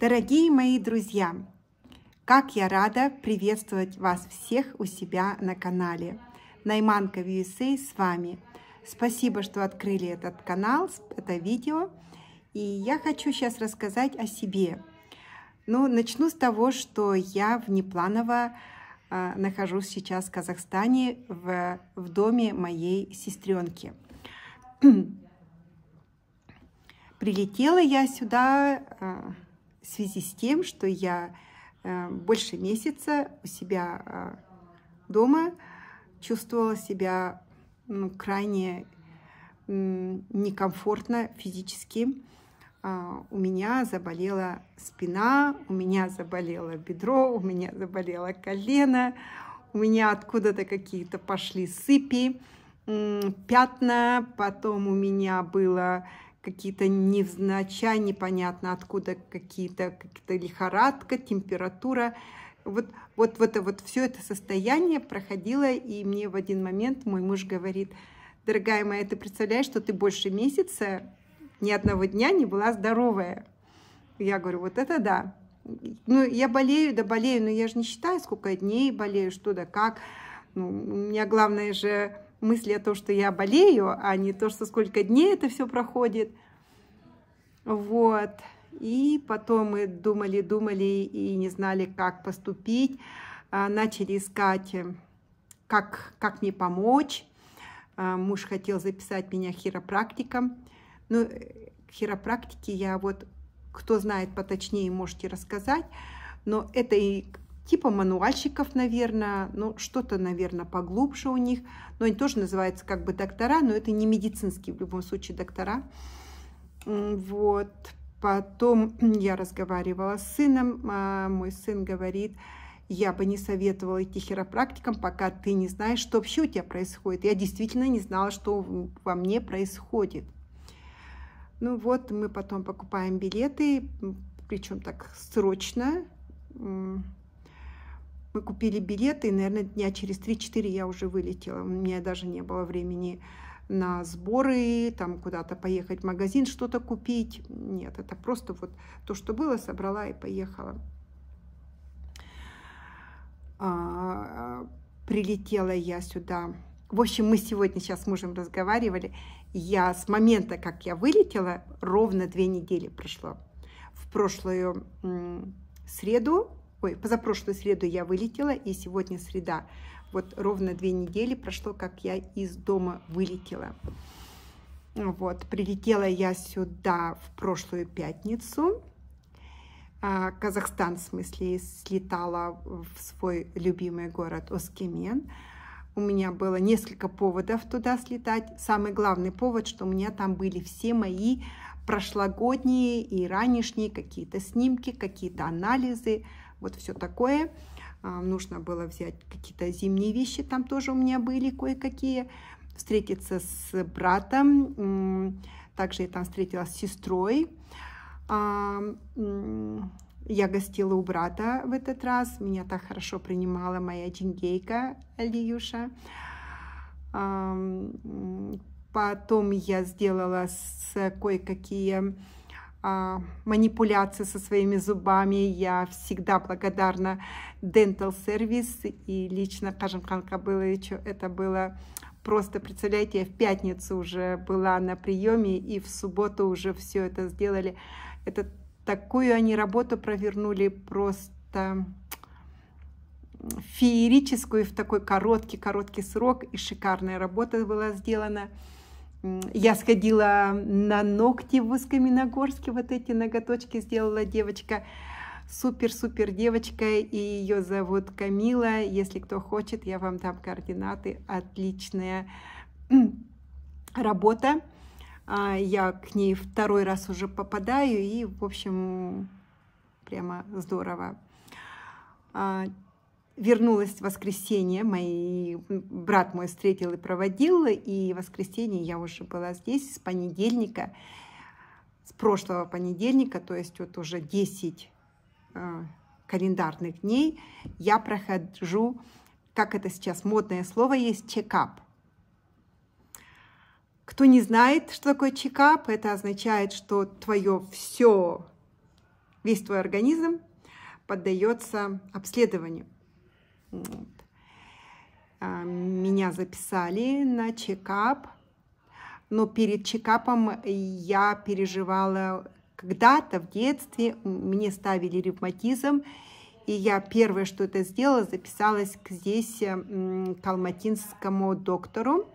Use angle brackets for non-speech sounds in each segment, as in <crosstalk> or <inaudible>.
Дорогие мои друзья, как я рада приветствовать вас всех у себя на канале. Найманка в USA с вами. Спасибо, что открыли этот канал, это видео. И я хочу сейчас рассказать о себе. Ну, начну с того, что я внепланово э, нахожусь сейчас в Казахстане в, в доме моей сестренки. Прилетела я сюда э, в связи с тем, что я э, больше месяца у себя э, дома чувствовала себя ну, крайне некомфортно физически. А, у меня заболела спина, у меня заболело бедро, у меня заболело колено, у меня откуда-то какие-то пошли сыпи, пятна, потом у меня было какие-то невзначай, непонятно откуда какие-то, какие-то лихорадка, температура. Вот, вот, вот, вот все это состояние проходило, и мне в один момент мой муж говорит, дорогая моя, ты представляешь, что ты больше месяца ни одного дня не была здоровая? Я говорю, вот это да. Ну, я болею, да болею, но я же не считаю, сколько дней болею, что да как. Ну, у меня главное же мысли о том, что я болею, а не то, что сколько дней это все проходит. Вот. И потом мы думали, думали и не знали, как поступить. А, начали искать, э, как, как мне помочь. А, муж хотел записать меня хиропрактиком. Ну, э, хиропрактики я вот, кто знает поточнее, можете рассказать. Но это и типа мануальщиков, наверное, ну, что-то, наверное, поглубже у них. Но они тоже называются как бы доктора, но это не медицинские в любом случае доктора. Вот. Потом <clears throat> я разговаривала с сыном, а мой сын говорит, я бы не советовала идти хиропрактикам, пока ты не знаешь, что вообще у тебя происходит. Я действительно не знала, что во мне происходит. Ну вот, мы потом покупаем билеты, причем так срочно, мы купили билеты, и, наверное, дня через 3-4 я уже вылетела. У меня даже не было времени на сборы, там куда-то поехать в магазин, что-то купить. Нет, это просто вот то, что было, собрала и поехала. А, прилетела я сюда. В общем, мы сегодня сейчас с мужем разговаривали. Я с момента, как я вылетела, ровно две недели прошло. В прошлую среду Ой, позапрошлую среду я вылетела, и сегодня среда. Вот ровно две недели прошло, как я из дома вылетела. Вот, прилетела я сюда в прошлую пятницу. А, Казахстан, в смысле, слетала в свой любимый город Оскемен. У меня было несколько поводов туда слетать. Самый главный повод, что у меня там были все мои прошлогодние и ранешние какие-то снимки, какие-то анализы вот все такое. Нужно было взять какие-то зимние вещи, там тоже у меня были кое-какие. Встретиться с братом, также я там встретилась с сестрой. Я гостила у брата в этот раз, меня так хорошо принимала моя джингейка Лиюша Потом я сделала с кое-какие а, манипуляции со своими зубами. Я всегда благодарна Dental Service и лично Кажимхан Кабыловичу это было просто, представляете, я в пятницу уже была на приеме и в субботу уже все это сделали. Это такую они работу провернули просто феерическую в такой короткий-короткий срок и шикарная работа была сделана. Я сходила на ногти в Каменогорске, вот эти ноготочки сделала девочка, супер-супер девочка, и ее зовут Камила. Если кто хочет, я вам дам координаты. Отличная работа. А, я к ней второй раз уже попадаю, и, в общем, прямо здорово. А, вернулась в воскресенье, мой брат мой встретил и проводил, и в воскресенье я уже была здесь с понедельника, с прошлого понедельника, то есть вот уже 10 э, календарных дней, я прохожу, как это сейчас модное слово есть, чекап. Кто не знает, что такое чекап, это означает, что твое все, весь твой организм поддается обследованию. Вот. А, меня записали на чекап, но перед чекапом я переживала когда-то в детстве, мне ставили ревматизм, и я первое, что это сделала, записалась к здесь э, к алматинскому доктору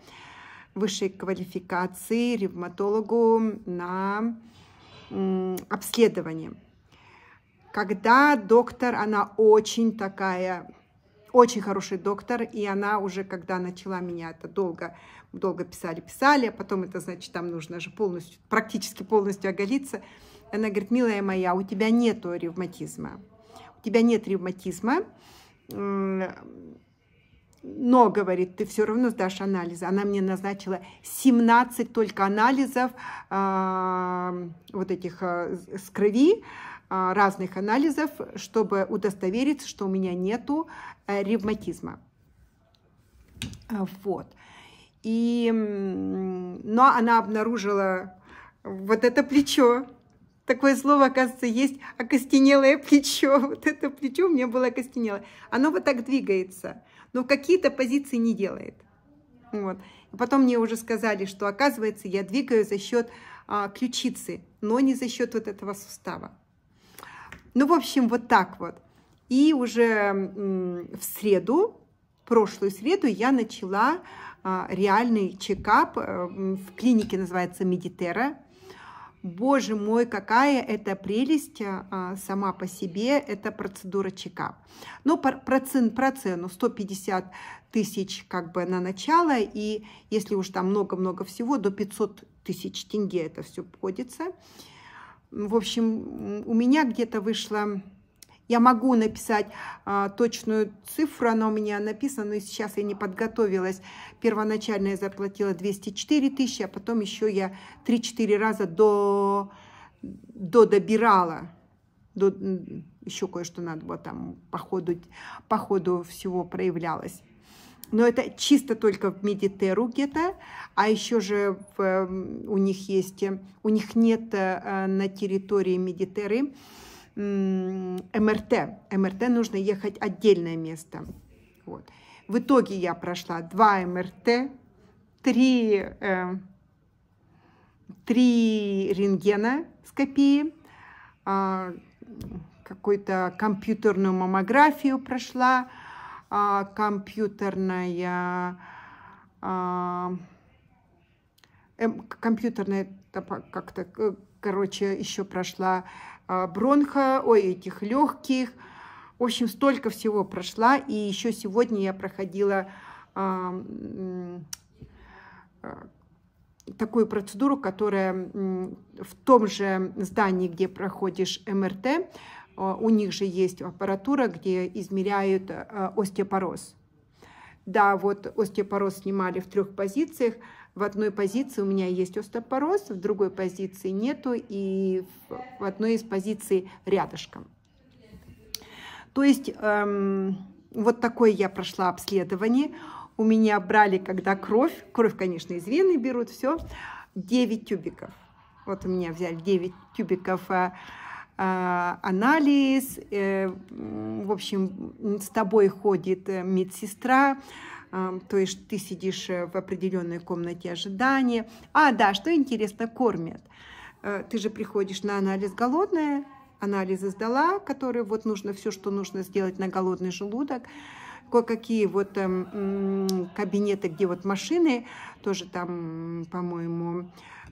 высшей квалификации, ревматологу на обследование. Когда доктор, она очень такая очень хороший доктор, и она уже, когда начала меня это долго, долго писали, писали, а потом это, значит, там нужно же полностью, практически полностью оголиться. Она говорит, милая моя, у тебя нету ревматизма. У тебя нет ревматизма, но, говорит, ты все равно сдашь анализы. Она мне назначила 17 только анализов э, вот этих э, с крови, а, разных анализов, чтобы удостовериться, что у меня нету э, ревматизма. А, вот. И, но она обнаружила вот это плечо. Такое слово, оказывается, есть окостенелое плечо. <laughs> Вот это плечо у меня было окостенелое. Оно вот так двигается, но какие-то позиции не делает. Вот. Потом мне уже сказали, что, оказывается, я двигаю за счет а, ключицы, но не за счет вот этого сустава. Ну, в общем, вот так вот. И уже в среду, прошлую среду, я начала а, реальный чекап э, в клинике, называется Медитера. Боже мой, какая это прелесть а, а, сама по себе, это процедура чекап. Но ну, про, цен, про цену 150 тысяч как бы на начало, и если уж там много-много всего, до 500 тысяч тенге это все обходится в общем, у меня где-то вышло... Я могу написать а, точную цифру, она у меня написана, но сейчас я не подготовилась. Первоначально я заплатила 204 тысячи, а потом еще я 3-4 раза до, до добирала. До, еще кое-что надо было там по ходу, по ходу всего проявлялось. Но это чисто только в Медитеру где-то, а еще же в, эм, у них есть, э, у них нет э, на территории Медитеры МРТ. МРТ нужно ехать отдельное место. Вот. В итоге я прошла два МРТ, 3, э, три рентгена скопии, а, какую-то компьютерную маммографию прошла, а, компьютерная, а, эм, компьютерная, как-то, э, короче, еще прошла а, бронха, ой, этих легких. В общем, столько всего прошла, и еще сегодня я проходила а, а такую процедуру, которая в том же здании, где проходишь МРТ, Э, у них же есть аппаратура, где измеряют э, остеопороз. Да, вот остеопороз снимали в трех позициях. В одной позиции у меня есть остеопороз, в другой позиции нету, и в одной из позиций рядышком. То есть эм, вот такое я прошла обследование. У меня брали, когда кровь, кровь, конечно, из вены берут, все, 9 тюбиков. Вот у меня взяли 9 тюбиков э, а, анализ, э, в общем, с тобой ходит э, медсестра, а, то есть ты сидишь э, в определенной комнате ожидания. А, да, что интересно, кормят. Ты же приходишь на анализ голодная, анализы сдала, которые вот нужно, все, что нужно сделать на голодный желудок. Кое-какие вот эм, кабинеты, где вот машины, тоже там, по-моему,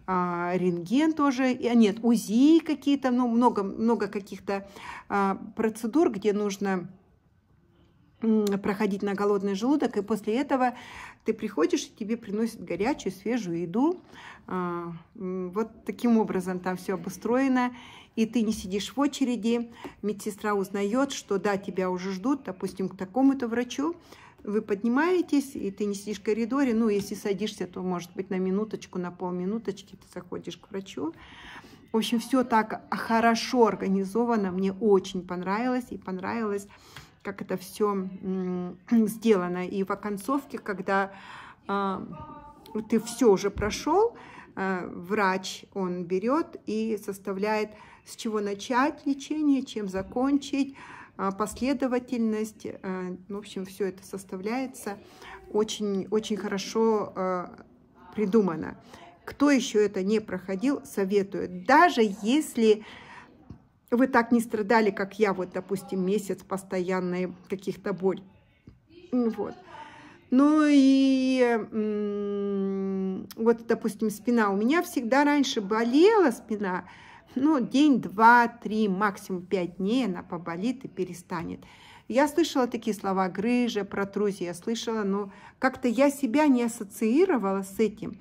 а, рентген тоже, а, нет, УЗИ какие-то, ну, много, много каких-то а, процедур, где нужно проходить на голодный желудок, и после этого ты приходишь, и тебе приносят горячую, свежую еду. Вот таким образом там все обустроено, и ты не сидишь в очереди, медсестра узнает, что да, тебя уже ждут, допустим, к такому-то врачу, вы поднимаетесь, и ты не сидишь в коридоре. Ну, если садишься, то, может быть, на минуточку, на полминуточки ты заходишь к врачу. В общем, все так хорошо организовано. Мне очень понравилось. И понравилось, как это все сделано. И в оконцовке, когда э, ты все уже прошел, э, а, врач, он берет и составляет, с чего начать лечение, чем закончить, а, последовательность. Э, ну, в общем, все это составляется. Очень, очень хорошо э, придумано. Кто еще это не проходил, советую. Даже если вы так не страдали, как я, вот, допустим, месяц постоянной каких-то боль. Вот. Ну и вот, допустим, спина. У меня всегда раньше болела спина, ну, день, два, три, максимум пять дней она поболит и перестанет. Я слышала такие слова грыжа, протрузия, я слышала, но как-то я себя не ассоциировала с этим.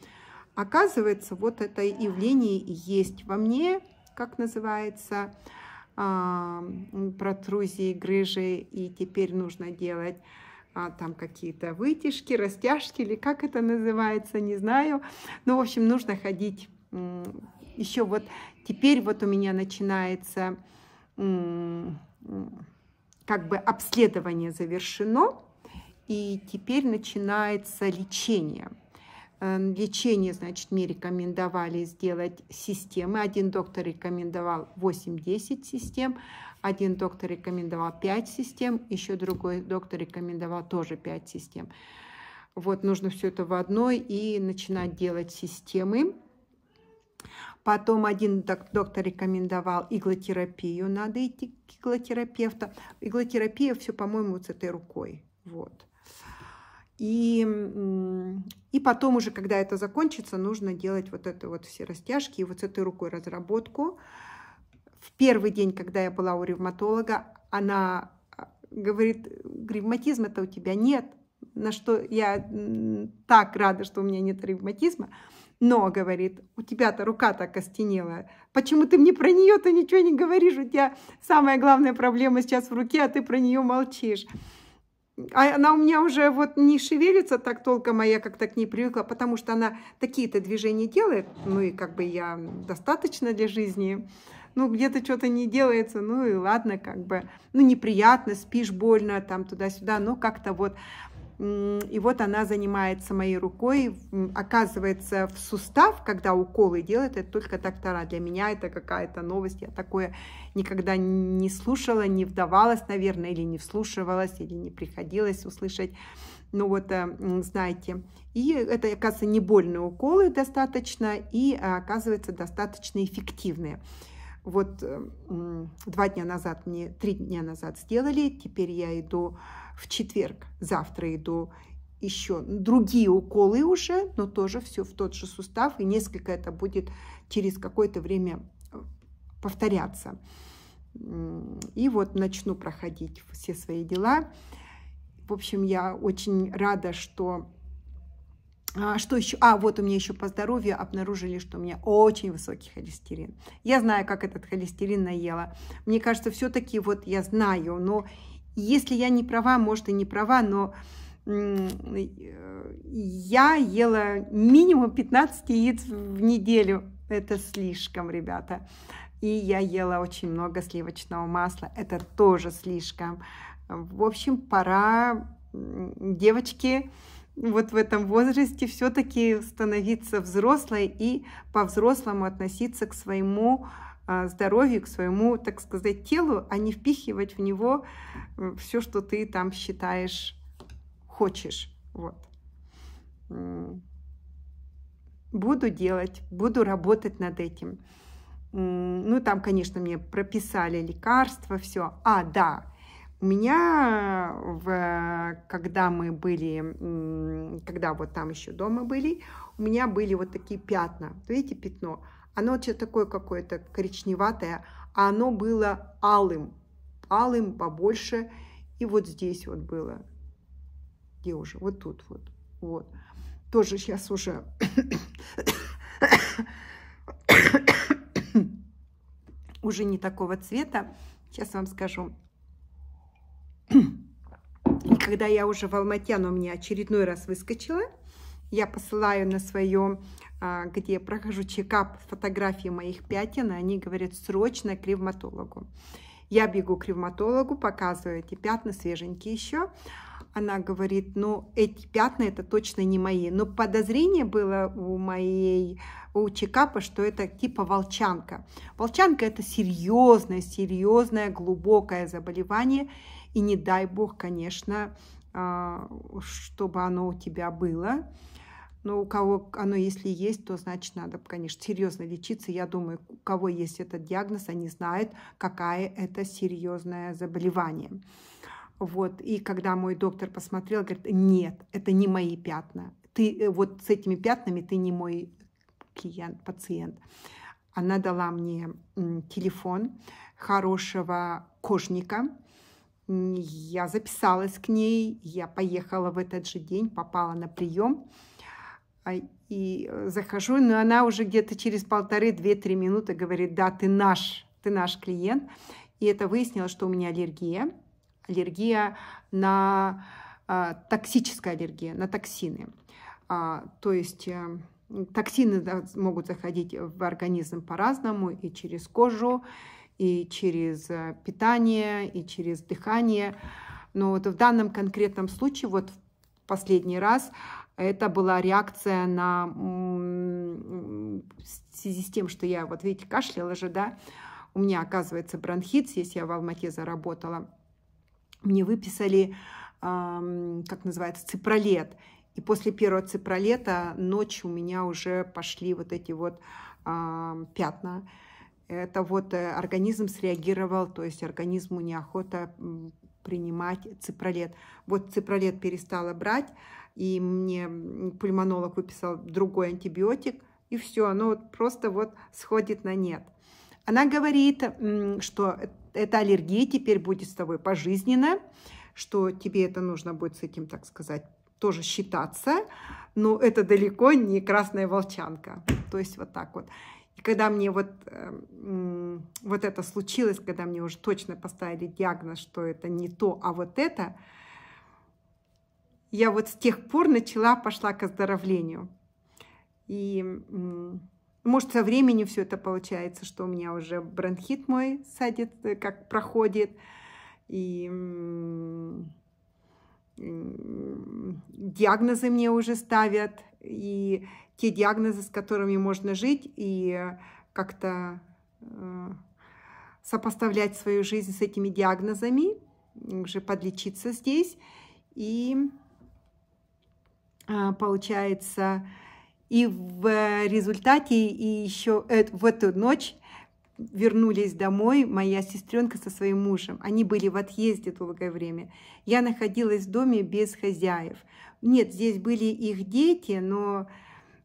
Оказывается, вот это явление есть во мне, как называется, а, протрузии, грыжи, и теперь нужно делать а, там какие-то вытяжки, растяжки, или как это называется, не знаю. Ну, в общем, нужно ходить еще вот теперь вот у меня начинается как бы обследование завершено, и теперь начинается лечение. Эм, лечение, значит, мне рекомендовали сделать системы. Один доктор рекомендовал 8-10 систем, один доктор рекомендовал 5 систем, еще другой доктор рекомендовал тоже 5 систем. Вот нужно все это в одной и начинать делать системы. Потом один доктор рекомендовал иглотерапию, надо идти к иглотерапевту. Иглотерапия все, по-моему, вот с этой рукой. Вот. И, и потом уже, когда это закончится, нужно делать вот это вот все растяжки и вот с этой рукой разработку. В первый день, когда я была у ревматолога, она а, говорит, ревматизма это у тебя нет. На что я так рада, что у меня нет ревматизма. Но, говорит, у тебя-то рука-то костенела. Почему ты мне про нее-то ничего не говоришь? У тебя самая главная проблема сейчас в руке, а ты про нее молчишь. А она у меня уже вот не шевелится так толком, а я как-то к ней привыкла, потому что она такие-то движения делает, ну и как бы я достаточно для жизни. Ну, где-то что-то не делается, ну и ладно, как бы. Ну, неприятно, спишь больно, там туда-сюда, но как-то вот. И вот она занимается моей рукой, оказывается, в сустав, когда уколы делает, это только доктора. Для меня это какая-то новость, я такое никогда не слушала, не вдавалась, наверное, или не вслушивалась, или не приходилось услышать. Ну вот, э, знаете, и это, оказывается, не больные уколы достаточно, и, э, оказывается, достаточно эффективные. Вот эм, два дня назад, мне три дня назад сделали, теперь я иду в четверг, завтра иду еще другие уколы уже, но тоже все в тот же сустав, и несколько это будет через какое-то время э, повторяться. И вот начну проходить все свои дела. В общем, я очень рада, что а, что еще? А, вот у меня еще по здоровью обнаружили, что у меня очень высокий холестерин. Я знаю, как этот холестерин наела. Мне кажется, все-таки вот я знаю, но если я не права, может и не права, но я ела минимум 15 яиц в неделю. Это слишком, ребята. И я ела очень много сливочного масла. Это тоже слишком. В общем, пора, девочки, вот в этом возрасте все-таки становиться взрослой и по-взрослому относиться к своему а, здоровью, к своему, так сказать, телу, а не впихивать в него э, все, что ты там считаешь хочешь. Вот. Буду делать, буду работать над этим. Ну, там, конечно, мне прописали лекарства, все. А, да, у меня, в, когда мы были, когда вот там еще дома были, у меня были вот такие пятна. Видите, пятно? Оно что-то такое какое-то коричневатое, а оно было алым. Алым побольше. И вот здесь вот было. Где уже? Вот тут вот. Вот. Тоже сейчас уже... <coughs> уже не такого цвета. Сейчас вам скажу. И когда я уже в Алмате, у мне очередной раз выскочила, я посылаю на своем, а, где я прохожу чекап, фотографии моих пятен, и они говорят срочно к ревматологу. Я бегу к ревматологу, показываю эти пятна, свеженькие еще. Она говорит, ну, эти пятна это точно не мои. Но подозрение было у моей, у чекапа, что это типа волчанка. Волчанка это серьезное, серьезное, глубокое заболевание. И не дай бог, конечно, а, чтобы оно у тебя было. Но у кого оно, если есть, то значит надо, конечно, серьезно лечиться. Я думаю, у кого есть этот диагноз, они знают, какая это серьезное заболевание. Вот. И когда мой доктор посмотрел, говорит, нет, это не мои пятна. Ты э, вот с этими пятнами ты не мой клиент, пациент. Она дала мне телефон хорошего кожника, я записалась к ней, я поехала в этот же день, попала на прием а, и э, захожу, но она уже где-то через полторы, две-три минуты говорит, да, ты наш, ты наш клиент. И это выяснилось, что у меня аллергия, аллергия на э, токсическая аллергия, на токсины. А, то есть э, токсины могут заходить в организм по-разному и через кожу, и через э, питание, и через дыхание. Но вот в данном конкретном случае, вот в последний раз, это была реакция на... в связи с тем, что я, вот видите, кашляла же, да, у меня, оказывается, бронхит, если я в Алмате заработала. Мне выписали, как называется, ципролет. И после первого ципролета ночью у меня уже пошли вот эти вот пятна это вот э, организм среагировал, то есть организму неохота принимать ципролет. Вот ципролет перестала брать, и мне пульмонолог выписал другой антибиотик, и все, оно вот просто вот сходит на нет. Она говорит, что эта аллергия теперь будет с тобой пожизненно, что тебе это нужно будет с этим, так сказать, тоже считаться, но это далеко не красная волчанка. То есть вот так вот. И когда мне вот, эм, вот это случилось, когда мне уже точно поставили диагноз, что это не то, а вот это, я вот с тех пор начала, пошла к оздоровлению. И может, со временем все это получается, что у меня уже бронхит мой садит, как проходит. И диагнозы мне уже ставят, и те диагнозы, с которыми можно жить, и как-то э, сопоставлять свою жизнь с этими диагнозами, уже подлечиться здесь. И э, получается, и в результате, и еще э, в эту ночь вернулись домой моя сестренка со своим мужем. Они были в отъезде долгое время. Я находилась в доме без хозяев. Нет, здесь были их дети, но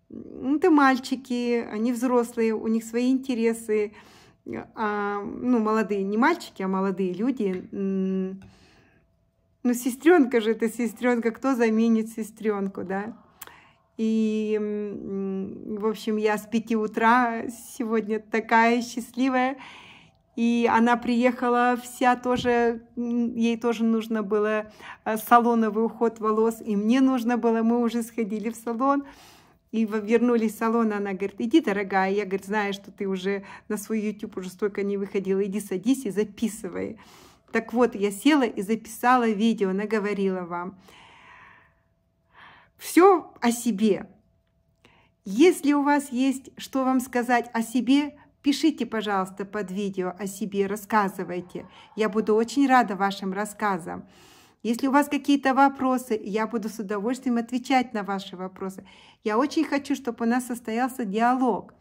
это мальчики, они взрослые, у них свои интересы. А, ну, молодые, не мальчики, а молодые люди. Ну, сестренка же это сестренка, кто заменит сестренку, да? И, в общем, я с 5 утра сегодня такая счастливая и она приехала вся тоже, ей тоже нужно было э, салоновый уход волос, и мне нужно было, мы уже сходили в салон, и вернулись в салон, она говорит, иди, дорогая, я, говорит, знаю, что ты уже на свой YouTube уже столько не выходила, иди садись и записывай. Так вот, я села и записала видео, она говорила вам. Все о себе. Если у вас есть что вам сказать о себе, Пишите, пожалуйста, под видео о себе, рассказывайте. Я буду очень рада вашим рассказам. Если у вас какие-то вопросы, я буду с удовольствием отвечать на ваши вопросы. Я очень хочу, чтобы у нас состоялся диалог.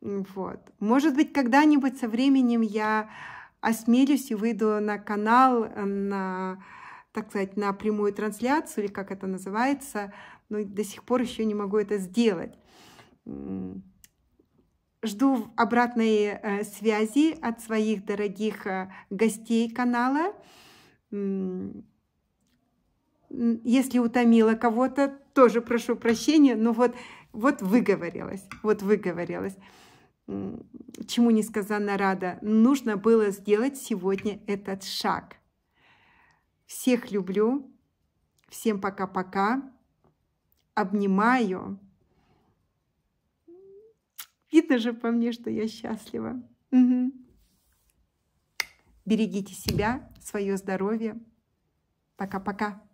Вот. Может быть, когда-нибудь со временем я осмелюсь и выйду на канал, на, так сказать, на прямую трансляцию, или как это называется, но до сих пор еще не могу это сделать. Жду обратной э, связи от своих дорогих э, гостей канала. Если утомила кого-то, тоже прошу прощения, но вот, вот выговорилась, вот выговорилась. Чему несказанно рада. Нужно было сделать сегодня этот шаг. Всех люблю. Всем пока-пока. Обнимаю. Видно же по мне, что я счастлива. Угу. Берегите себя, свое здоровье. Пока-пока.